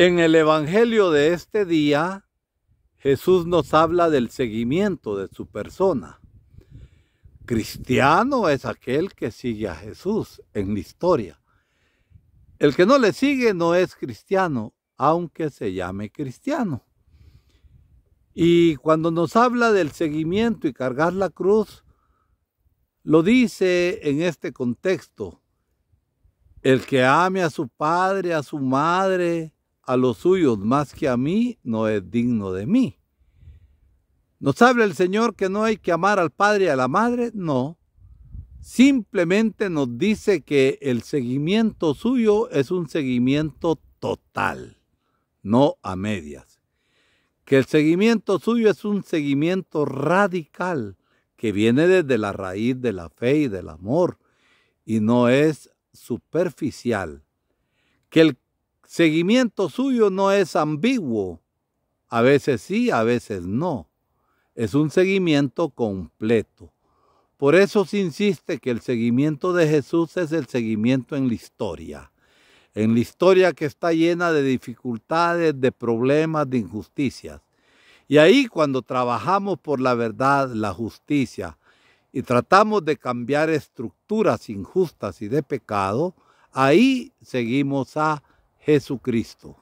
En el Evangelio de este día, Jesús nos habla del seguimiento de su persona. Cristiano es aquel que sigue a Jesús en la historia. El que no le sigue no es cristiano, aunque se llame cristiano. Y cuando nos habla del seguimiento y cargar la cruz, lo dice en este contexto. El que ame a su padre, a su madre, a los suyos más que a mí no es digno de mí. ¿Nos habla el Señor que no hay que amar al Padre y a la Madre? No. Simplemente nos dice que el seguimiento suyo es un seguimiento total, no a medias. Que el seguimiento suyo es un seguimiento radical que viene desde la raíz de la fe y del amor y no es superficial. Que el seguimiento suyo no es ambiguo. A veces sí, a veces no. Es un seguimiento completo. Por eso se insiste que el seguimiento de Jesús es el seguimiento en la historia. En la historia que está llena de dificultades, de problemas, de injusticias. Y ahí cuando trabajamos por la verdad, la justicia, y tratamos de cambiar estructuras injustas y de pecado, ahí seguimos a Jesucristo.